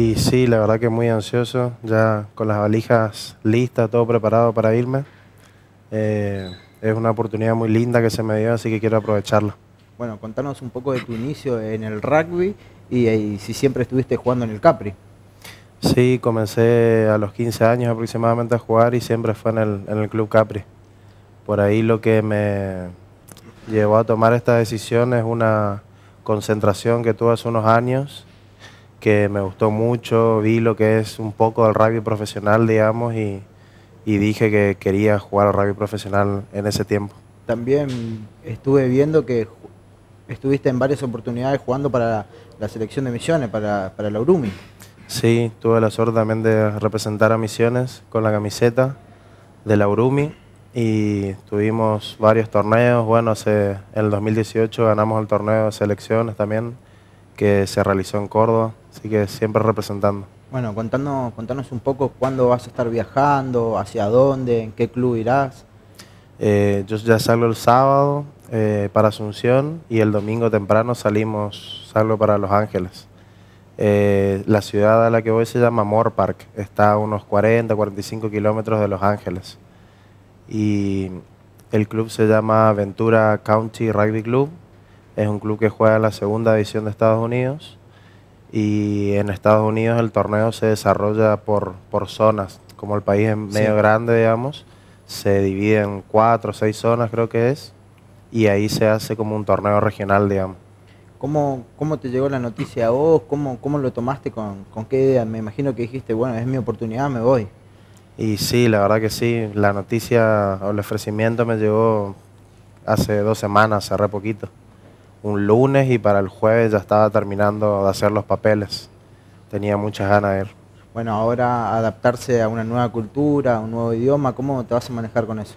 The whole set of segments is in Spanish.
Y sí, la verdad que muy ansioso, ya con las valijas listas, todo preparado para irme. Eh, es una oportunidad muy linda que se me dio, así que quiero aprovecharla. Bueno, contanos un poco de tu inicio en el rugby y, eh, si siempre estuviste jugando en el Capri. Sí, comencé a los 15 años aproximadamente a jugar y siempre fue en el, en el Club Capri. Por ahí lo que me llevó a tomar esta decisión es una concentración que tuve hace unos años que me gustó mucho, vi lo que es un poco el rugby profesional, digamos, y, dije que quería jugar al rugby profesional en ese tiempo. También estuve viendo que estuviste en varias oportunidades jugando para la selección de Misiones, para, la Urumi. Sí, tuve la suerte también de representar a Misiones con la camiseta de la Urumi y tuvimos varios torneos. Bueno, en el 2018 ganamos el torneo de selecciones también que se realizó en Córdoba. Así que siempre representando. Bueno, contanos, un poco cuándo vas a estar viajando, hacia dónde, en qué club irás. Eh, yo ya salgo el sábado eh, para Asunción y el domingo temprano salimos, salgo para Los Ángeles. Eh, la ciudad a la que voy se llama Moorpark. Park, está a unos 40, 45 kilómetros de Los Ángeles. Y el club se llama Ventura County Rugby Club, es un club que juega en la segunda división de Estados Unidos y en Estados Unidos el torneo se desarrolla por, zonas, como el país es medio grande, digamos, se divide en cuatro o seis zonas creo que es, y ahí se hace como un torneo regional, digamos. ¿Cómo, cómo te llegó la noticia a vos? ¿Cómo, lo tomaste? ¿Con, qué idea? Me imagino que dijiste, bueno, es mi oportunidad, me voy. Y sí, la verdad que sí, la noticia o el ofrecimiento me llegó hace dos semanas, hace re poquito un lunes y para el jueves ya estaba terminando de hacer los papeles. Tenía muchas ganas de ir. Bueno, ahora adaptarse a una nueva cultura, un nuevo idioma, ¿cómo te vas a manejar con eso?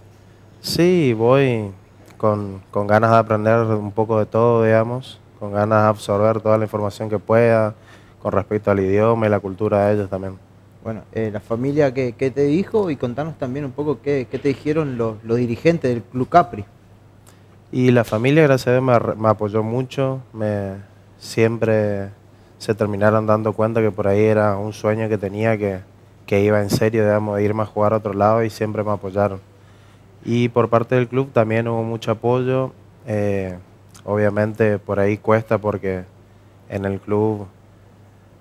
Sí, voy con, ganas de aprender un poco de todo, digamos, con ganas de absorber toda la información que pueda con respecto al idioma y la cultura de ellos también. Bueno, eh, la familia, ¿qué, te dijo? Y contanos también un poco qué, te dijeron los, los dirigentes del Club Capri. Y la familia, gracias a Dios, me, apoyó mucho. Me, siempre se terminaron dando cuenta que por ahí era un sueño que tenía, que, que iba en serio, digamos, de irme a jugar a otro lado y siempre me apoyaron. Y por parte del club también hubo mucho apoyo. Eh, obviamente por ahí cuesta porque en el club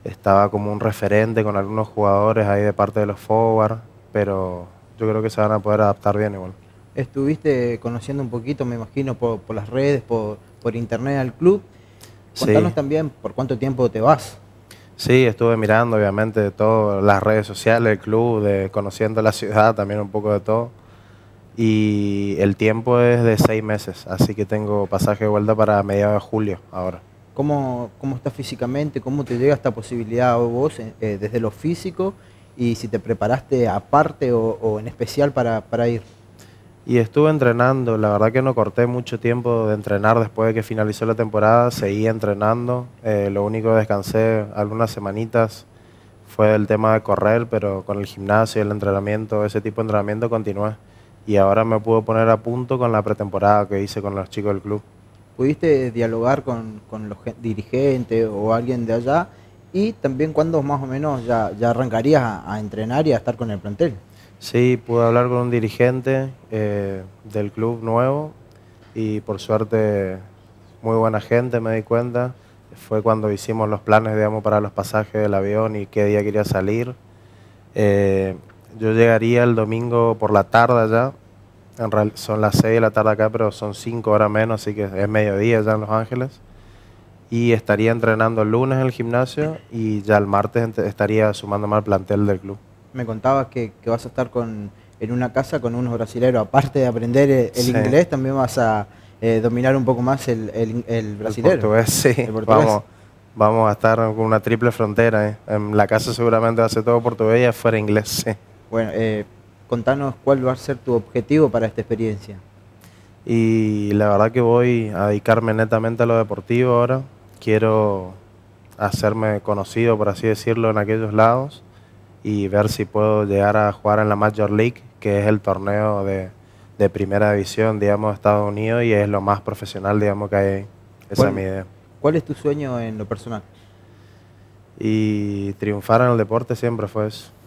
estaba como un referente con algunos jugadores ahí de parte de los forward, pero yo creo que se van a poder adaptar bien igual estuviste conociendo un poquito, me imagino, por, las redes, por, internet al club. Contanos también por cuánto tiempo te vas. Sí, estuve mirando obviamente todas las redes sociales, del club, de, conociendo la ciudad también un poco de todo. Y el tiempo es de seis meses, así que tengo pasaje de vuelta para mediados de julio ahora. ¿Cómo, cómo estás físicamente? ¿Cómo te llega esta posibilidad vos eh, eh, desde lo físico? Y si te preparaste aparte o, o en especial para ir y estuve entrenando. La verdad que no corté mucho tiempo de entrenar después de que finalizó la temporada. Seguí entrenando. Eh, lo único que descansé algunas semanitas fue el tema de correr, pero con el gimnasio, el entrenamiento, ese tipo de entrenamiento continué. Y ahora me puedo poner a punto con la pretemporada que hice con los chicos del club. ¿Pudiste dialogar con, los dirigentes o alguien de allá? Y también cuándo más o menos ya, arrancarías a entrenar y a estar con el plantel. Sí, pude hablar con un dirigente eh, del club nuevo y por suerte muy buena gente, me di cuenta. Fue cuando hicimos los planes, digamos, para los pasajes del avión y qué día quería salir. Eh, yo llegaría el domingo por la tarde ya. son las 6 de la tarde acá, pero son 5 horas menos, así que es mediodía ya en Los Ángeles. Y estaría entrenando el lunes en el gimnasio y ya el martes estaría sumándome al plantel del club me contabas que, vas a estar con, en una casa con unos brasileros. Aparte de aprender eh, el, inglés, también vas a eh, dominar un poco más el, el, portugués, sí. Vamos, vamos a estar con una triple frontera. Eh. En la casa seguramente va a ser todo portugués y afuera inglés, Bueno, contanos cuál va a ser tu objetivo para esta experiencia. Y la verdad que voy a dedicarme netamente a lo deportivo ahora. Quiero hacerme conocido, por así decirlo, en aquellos lados y ver si puedo llegar a jugar en la Major League, que es el torneo de, primera división, digamos, de Estados Unidos y es lo más profesional, digamos, que hay. Esa es mi idea. ¿Cuál es tu sueño en lo personal? Y triunfar en el deporte siempre fue eso.